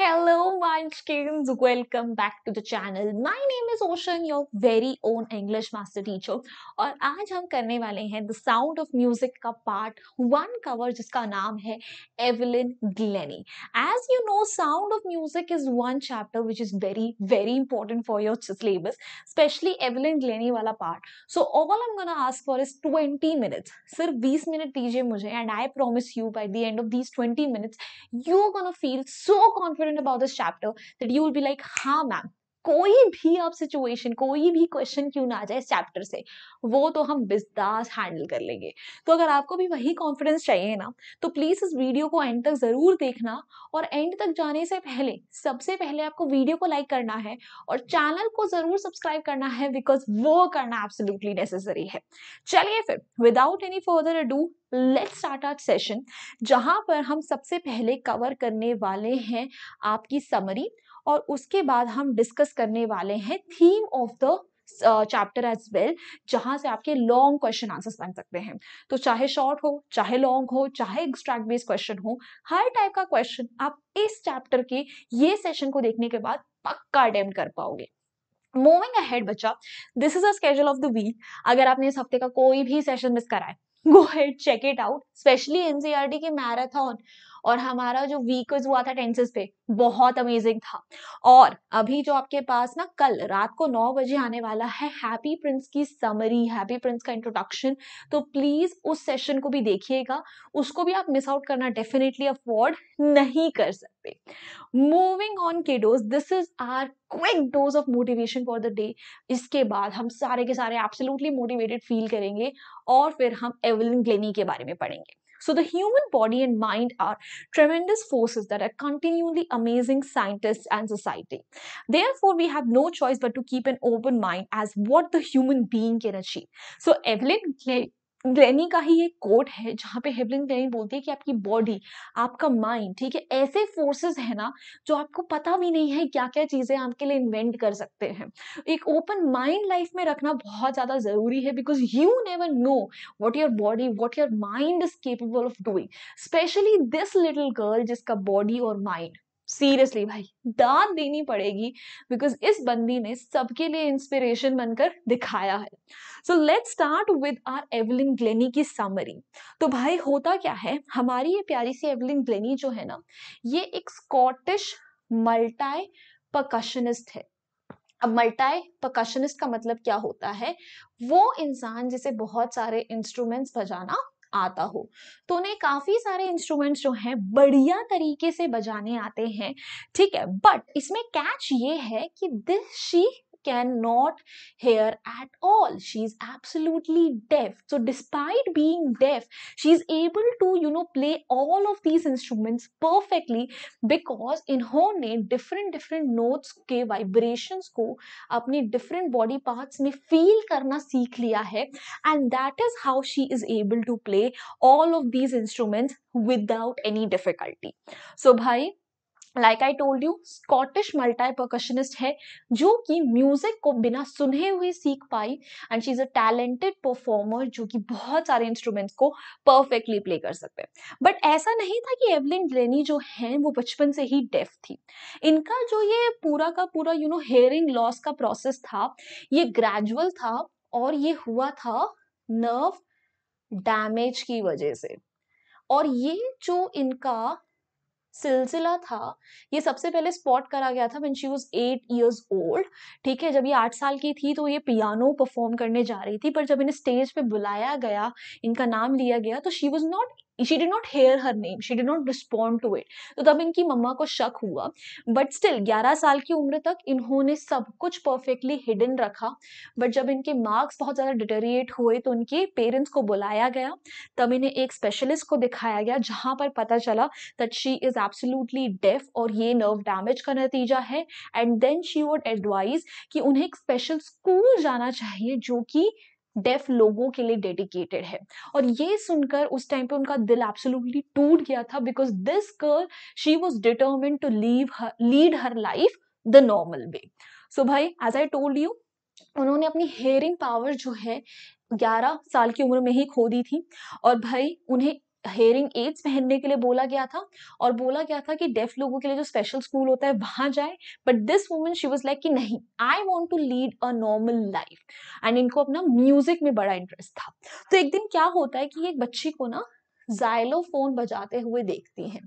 Hello munchkins! welcome back to the channel. My name is Ocean, your very own English master teacher. और आज हम करने वाले हैं The Sound of Music का part one cover जिसका नाम है Evelyn Glennie. As you know, Sound of Music is one chapter which is very very important for your syllabus, especially Evelyn Glennie वाला part. So all I'm gonna ask for is 20 minutes. सिर्फ 20 minutes दीजिए मुझे and I promise you by the end of these 20 minutes, you're gonna feel so confident about this chapter that you will be like, ha, ma'am, कोई भी आप situation कोई भी question क्यों ना आ जाए इस चैप्टर से वो तो हम बिजदास हैंडल कर लेंगे तो अगर आपको भी वही कॉन्फिडेंस चाहिए ना तो प्लीज़ इस वीडियो को एंड तक ज़रूर देखना और एंड तक जाने से पहले सबसे पहले आपको वीडियो को लाइक करना है और चैनल को ज़रूर सब्सक्राइब करना है बिकॉज वो करना एब्सोल्युटली नेसेसरी है चलिए फिर without any further do let start our session जहाँ पर हम सबसे पहले कवर करने वाले हैं आपकी समरी और उसके बाद हम डिस्कस करने वाले हैं theme of the chapter as well जहां से आपके लॉन्ग क्वेश्चन आंसर्स बन सकते हैं तो चाहे शॉर्ट हो चाहे लॉन्ग हो चाहे एक्सट्रैक्ट बेस्ड क्वेश्चन हो हर टाइप का क्वेश्चन आप इस चैप्टर के ये सेशन को देखने के बाद पक्का अटेम्प्ट कर पाओगे मूविंग अहेड बच्चा this is a schedule of the week अगर आपने इस हफ्ते का कोई भी सेशन मिस करा है go head check it out specially NCERT के मैराथन और हमारा जो वीक हुआ था टेंसेस पे बहुत अमेजिंग था और अभी जो आपके पास ना कल रात को नौ बजे आने वाला है हैप्पी प्रिंस की समरी हैप्पी प्रिंस का इंट्रोडक्शन तो प्लीज उस सेशन को भी देखिएगा उसको भी आप मिस आउट करना डेफिनेटली अफोर्ड नहीं कर सकते moving on kiddos this is our quick dose of motivation for the day इसके बाद हम सारे के सारे एब्सोल्युटली मोटिवेटेड फील करेंगे और फिर हम एवलिन ग्लेनी के बारे में पढ़ेंगे So the human body and mind are tremendous forces that are continually amazing scientists and society. Therefore, we have no choice but to keep an open mind as what the human being can achieve. So Evelyn Glennie का ही एक coat है जहाँ पे हेबलिन Glenny बोलती है कि आपकी बॉडी आपका माइंड ठीक है ऐसे फोर्सेस है ना जो आपको पता भी नहीं है क्या क्या चीज़ें आपके लिए इन्वेंट कर सकते हैं एक ओपन माइंड लाइफ में रखना बहुत ज़्यादा ज़रूरी है because you never know what your body what your mind is capable of doing specially this little girl जिसका बॉडी और माइंड सीरियसली भाई दाद देनी पड़ेगी बिकॉज इस बंदी ने सबके लिए इंस्पिरेशन बनकर दिखाया है so let start with our Evelyn Glennie की समरी तो भाई होता क्या है हमारी ये प्यारी सी एवलिन ग्लेनी जो है ना ये एक स्कॉटिश मल्टाई पकशनिस्ट है अब मल्टाई पकशनिस्ट का मतलब क्या होता है वो इंसान जिसे बहुत सारे इंस्ट्रूमेंट्स बजाना आता हो तो उन्हें काफ़ी सारे इंस्ट्रूमेंट्स जो हैं बढ़िया तरीके से बजाने आते हैं ठीक है बट इसमें कैच ये है कि this she cannot hear at all. She's absolutely deaf. So, despite being deaf, she's able to, you know, play all of these instruments perfectly because in her name, different different notes ke vibrations ko apne different body parts में feel karna सीख liya hai, and that is how she is able to play all of these instruments without any difficulty. So, भाई like I told you Scottish multi percussionist है जो कि music को बिना सुने हुए सीख पाई and she is a talented performer जो कि बहुत सारे इंस्ट्रूमेंट्स को परफेक्टली प्ले कर सकते हैं बट ऐसा नहीं था कि एवलिन ग्लेनी जो है वो बचपन से ही डेफ थी इनका जो ये पूरा का पूरा यू नो हेयरिंग लॉस का प्रोसेस था ये ग्रेजुअल था और ये हुआ था नर्व डैमेज की वजह से और ये जो इनका सिलसिला था ये सबसे पहले स्पॉट करा गया था when she eight years old ठीक है जब ये आठ साल की थी तो ये पियानो परफॉर्म करने जा रही थी पर जब इन्हें स्टेज पे बुलाया गया इनका नाम लिया गया तो she was not she did not hear her name she did not respond to it तो तब इनकी मम्मा को शक हुआ बट स्टिल 11 साल की उम्र तक इन्होंने सब कुछ परफेक्टली हिडन रखा बट जब इनके मार्क्स बहुत ज़्यादा डिटेरिएट हुए तो उनके पेरेंट्स को बुलाया गया तब इन्हें एक स्पेशलिस्ट को दिखाया गया जहाँ पर पता चला that she is absolutely deaf और ये नर्व डैमेज का नतीजा है and then she would advise कि उन्हें एक स्पेशल स्कूल जाना चाहिए जो कि डेफ लोगों के लिए डेडिकेटेड है और ये सुनकर उस टाइम पे उनका दिल एब्सोल्युटली टूट गया था because this girl she was determined to live lead her life the normal way so भाई एज आई टोल्ड यू उन्होंने अपनी हेयरिंग पावर जो है 11 साल की उम्र में ही खो दी थी और भाई उन्हें हेयरिंग एड्स पहनने के लिए बोला गया था और बोला गया था कि डेफ लोगों के लिए जो स्पेशल स्कूल होता है वहां जाए but this woman she was like कि नहीं I want to lead a normal life and इनको अपना म्यूजिक में बड़ा इंटरेस्ट था तो एक दिन क्या होता है कि एक बच्ची को ना जाइलोफोन बजाते हुए देखती है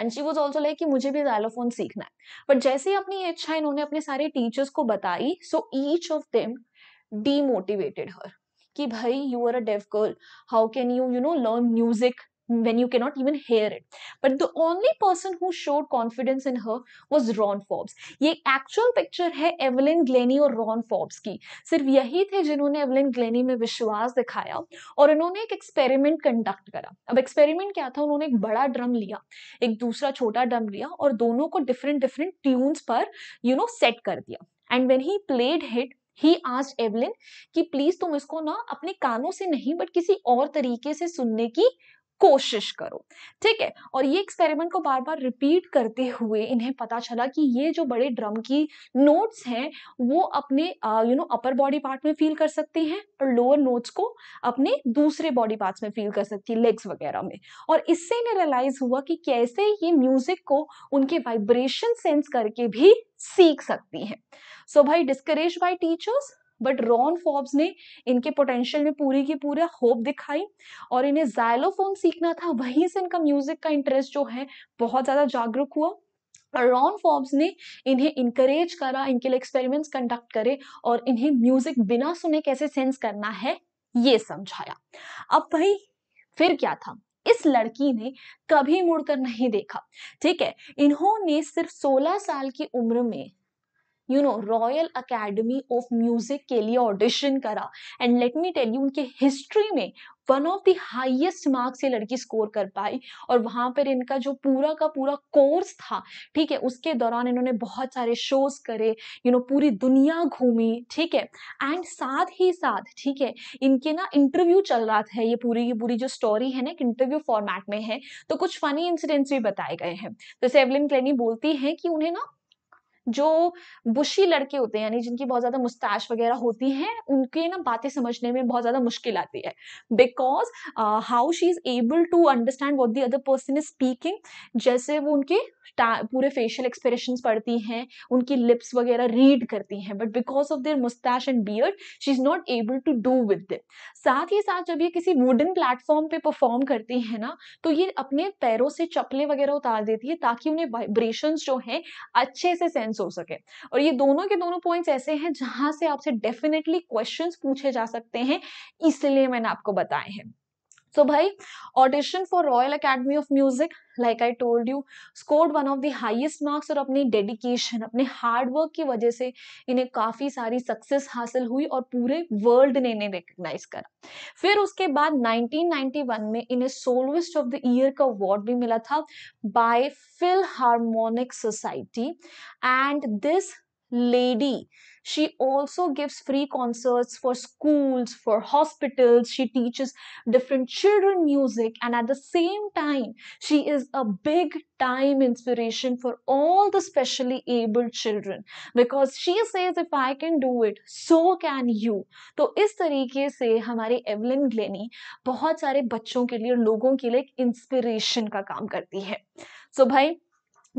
and she was also like कि मुझे भी जाइलोफोन सीखना है बट जैसे ही अपनी इच्छा इन्होंने अपने सारे टीचर्स को बताई so each of them demotivated her कि भाई you are a deaf girl how can you you know learn music when you cannot even hear it. But the only person who showed confidence in her was Ron Forbes. ये actual picture है Evelyn Glennie और Ron Forbes की सिर्फ यही थे जिन्होंने Evelyn Glenny में विश्वास दिखाया और उन्होंने एक एक्सपेरिमेंट कंडक्ट करा अब एक्सपेरिमेंट क्या था उन्होंने एक बड़ा ड्रम लिया एक दूसरा छोटा ड्रम लिया और दोनों को डिफरेंट डिफरेंट ट्यून्स पर यू नो सेट कर दिया and when he played it he आज एवलिन कि प्लीज तुम इसको ना अपने कानों से नहीं बट किसी और तरीके से सुनने की कोशिश करो ठीक है और ये एक्सपेरिमेंट को बार बार रिपीट करते हुए इन्हें पता चला कि ये जो बड़े ड्रम की नोट्स हैं वो अपने you know upper body part में फील कर सकते हैं और लोअर नोट्स को अपने दूसरे बॉडी पार्ट्स में फील कर सकती है लेग्स वगैरह में और इससे इन्हें रियलाइज हुआ कि कैसे ये म्यूजिक को उनके वाइब्रेशन सेंस करके भी सीख सकती हैं सो so भाई discourage by teachers but Ron Forbes ने इनके पोटेंशियल में पूरी की पूरा होप दिखाई और इन्हें जायलोफोन सीखना था वहीं से इनका म्यूजिक का इंटरेस्ट जो है बहुत ज़्यादा जागरूक हुआ रॉन फॉर्ब्स ने इन्हें इंकरेज करा इनके लिए एक्सपेरिमेंट्स कंडक्ट करे और इन्हें म्यूजिक बिना सुने कैसे सेंस करना है ये समझाया अब भाई फिर क्या था इस लड़की ने कभी मुड़कर नहीं देखा ठीक है इन्होंने सिर्फ 16 साल की उम्र में you know Royal Academy of music के लिए ऑडिशन करा and let me tell you उनके हिस्ट्री में one of the highest marks ये लड़की स्कोर कर पाई और वहाँ पर इनका जो पूरा का पूरा कोर्स था ठीक है उसके दौरान इन्होंने बहुत सारे शोज करे यू you नो know, पूरी दुनिया घूमी ठीक है एंड साथ ही साथ ठीक है इनके ना इंटरव्यू चल रहा था ये पूरी की पूरी जो स्टोरी है ना एक इंटरव्यू फॉर्मेट में है तो कुछ फनी इंसिडेंट्स भी बताए गए हैं तो सेवलिन क्लेनी बोलती है कि उन्हें ना जो बुशी लड़के होते हैं यानी जिनकी बहुत ज्यादा मुस्ताश वगैरह होती है उनके ना बातें समझने में बहुत ज्यादा मुश्किल आती है because how she is able to understand what the other person is speaking जैसे वो उनके पूरे फेशियल एक्सप्रेशन पढ़ती हैं उनकी लिप्स वगैरह रीड करती हैं but because of their moustache and beard she is not able to do with them साथ ही साथ जब ये किसी वुडन प्लेटफॉर्म पे परफॉर्म करती है ना तो ये अपने पैरों से चपले वगैरह उतार देती है ताकि उन्हें वाइब्रेशन जो है अच्छे से सेंस हो सके और ये दोनों के दोनों पॉइंट्स ऐसे हैं जहां से आपसे डेफिनेटली क्वेश्चंस पूछे जा सकते हैं इसलिए मैंने आपको बताए हैं सो भाई audition for Royal Academy of Music like I told you scored one of the highest marks और अपनी डेडिकेशन अपने हार्डवर्क की वजह से इन्हें काफ़ी सारी सक्सेस हासिल हुई और पूरे वर्ल्ड ने इन्हें रिकग्नाइज करा फिर उसके बाद 1991 में इन्हें सोलविस्ट ऑफ द ईयर का अवार्ड भी मिला था by Philharmonic Society and this lady She also gives free concerts for schools, for hospitals. She teaches different children music. And at the same time, she is a big time inspiration for all the specially abled children because she says if I can do it, so can you. So, इस तरीके से हमारे Evelyn Glennie बहुत सारे बच्चों के लिए लोगों के लिए एक इंस्पिरेशन का काम करती so भाई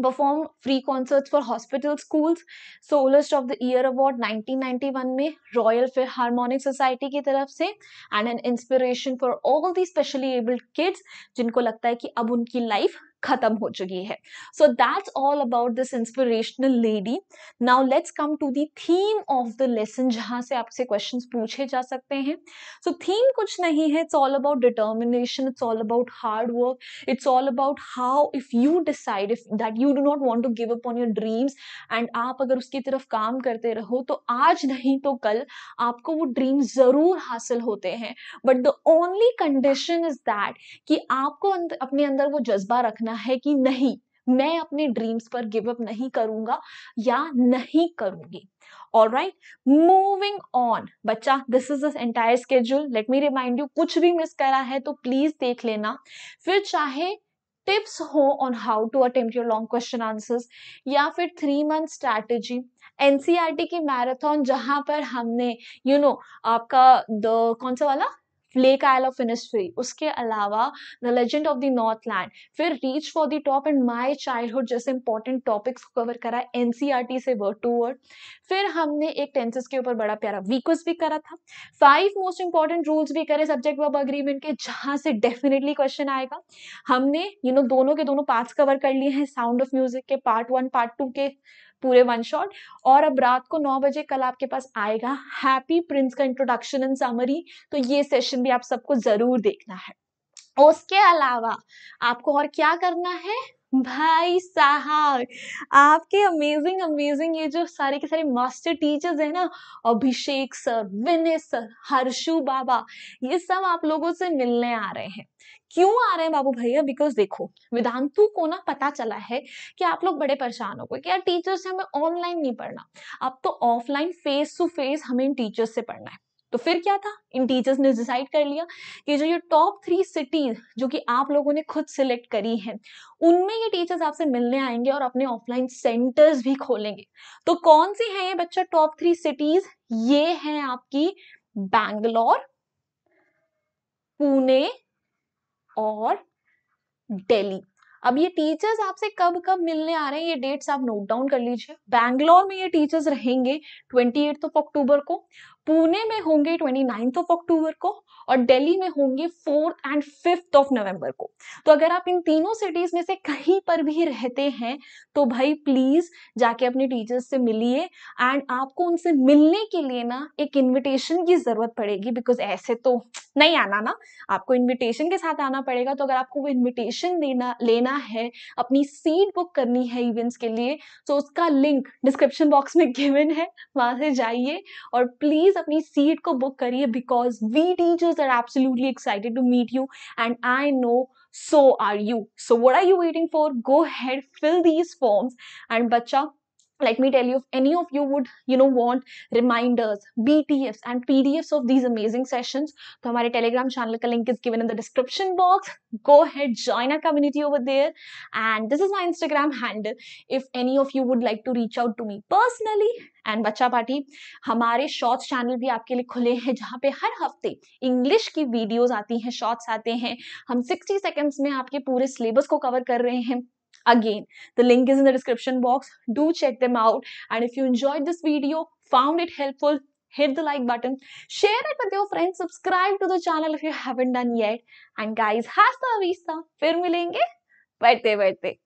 perform free concerts for hospital schools soloist of the year award 1991 में रॉयल फिर हारमोनिक सोसाइटी की तरफ से and an inspiration for all the specially abled kids जिनको लगता है कि अब उनकी लाइफ खत्म हो चुकी है so that's all about this inspirational lady now let's come to the theme of the lesson जहां से आपसे क्वेश्चन पूछे जा सकते हैं सो so, थीम कुछ नहीं है it's all about determination it's all about hard work it's all about how if you decide if that you do not want to give up on your dreams and आप अगर उसकी तरफ काम करते रहो तो आज नहीं तो कल आपको वो ड्रीम जरूर हासिल होते हैं but the only condition is that कि आपको अपने अंदर वो जज्बा रखना लेना है कि नहीं मैं अपने ड्रीम्स पर गिव अप नहीं करूंगा या नहीं करूंगी ऑल राइट मूविंग ऑन बच्चा this is this entire schedule let me remind you कुछ भी मिस करा है तो प्लीज देख लेना फिर चाहे टिप्स हो on how to attempt your long question answers या फिर थ्री मंथ स्ट्रैटेजी एनसीआरटी की मैराथन जहां पर हमने यू you नो know, आपका द कौन सा वाला फ्लेक आइल ऑफ इनिस्फ्री उसके अलावा the legend of the Northland फिर reach for the top and my childhood जैसे इंपॉर्टेंट टॉपिक्स कवर करा एन e से वर्ड टू वर्ड फिर हमने एक टेंसेस के ऊपर बड़ा प्यारा वीकस भी करा था फाइव मोस्ट इंपॉर्टेंट रूल्स भी करे सब्जेक्ट वर्ब अग्रीमेंट के जहाँ से डेफिनेटली क्वेश्चन आएगा हमने यू you नो know, दोनों के दोनों पार्ट्स कवर कर लिए हैं साउंड ऑफ म्यूजिक के पार्ट वन पार्ट टू के पूरे वन शॉट और अब रात को नौ बजे कल आपके पास आएगा हैप्पी प्रिंस का इंट्रोडक्शन इन समरी तो ये सेशन भी आप सबको जरूर देखना है उसके अलावा आपको और क्या करना है भाई साहब आपके अमेजिंग अमेजिंग ये जो सारे के सारे मास्टर टीचर्स हैं ना अभिषेक सर विनय सर हर्षु बाबा ये सब आप लोगों से मिलने आ रहे हैं क्यों आ रहे हैं बाबू भैया बिकॉज देखो वेदांतु को ना पता चला है कि आप लोग बड़े परेशान हो गए कि यार टीचर से हमें ऑनलाइन नहीं पढ़ना अब तो ऑफलाइन फेस टू फेस हमें इन टीचर्स से पढ़ना है तो फिर क्या था इन टीचर्स ने डिसाइड कर लिया कि जो ये टॉप थ्री सिटीज जो कि आप लोगों ने खुद सिलेक्ट करी है उनमें ये टीचर्स आपसे मिलने आएंगे और अपने ऑफलाइन सेंटर्स भी खोलेंगे तो कौन सी हैं ये बच्चा टॉप थ्री सिटीज ये हैं आपकी बैंगलोर पुणे और दिल्ली अब ये टीचर्स आपसे कब कब मिलने आ रहे हैं ये डेट्स आप नोट डाउन कर लीजिए बैंगलोर में ये टीचर्स रहेंगे ट्वेंटी ऑफ अक्टूबर को पुणे में होंगे ट्वेंटी नाइन्थ ऑफ अक्टूबर को और दिल्ली में होंगे fourth and fifth of November को तो अगर आप इन तीनों सिटीज में से कहीं पर भी रहते हैं तो भाई प्लीज जाके अपने टीचर्स से मिलिए एंड आपको उनसे मिलने के लिए ना एक इनविटेशन की जरूरत पड़ेगी बिकॉज ऐसे तो नहीं आना ना आपको इनविटेशन के साथ आना पड़ेगा तो अगर आपको वो इन्विटेशन देना लेना है अपनी सीट बुक करनी है इवेंट्स के लिए तो उसका लिंक डिस्क्रिप्शन बॉक्स में गिवन है वहां से जाइए और प्लीज अपनी सीट को बुक करिए because we teachers are absolutely excited to meet you and I know so are you so what are you waiting for go head fill these forms and बच्चा let me tell you if any of you would you know want reminders btfs and pdfs of these amazing sessions to our telegram channel ka link is given in the description box go ahead join our community over there and this is my instagram handle if any of you would like to reach out to me personally and बच्चा party हमारे shorts channel भी आपके लिए खुले हैं जहाँ पे हर हफ्ते इंग्लिश की वीडियोस आती हैं शॉर्ट्स आते हैं हम 60 सेकंड्स में आपके पूरे सिलेबस को कवर कर रहे हैं Again, the link is in the description box. Do check them out. And if you enjoyed this video, found it helpful, hit the like button, share it with your friends, subscribe to the channel if you haven't done yet. And guys, hasta la vista. Fir milenge. Baite baite.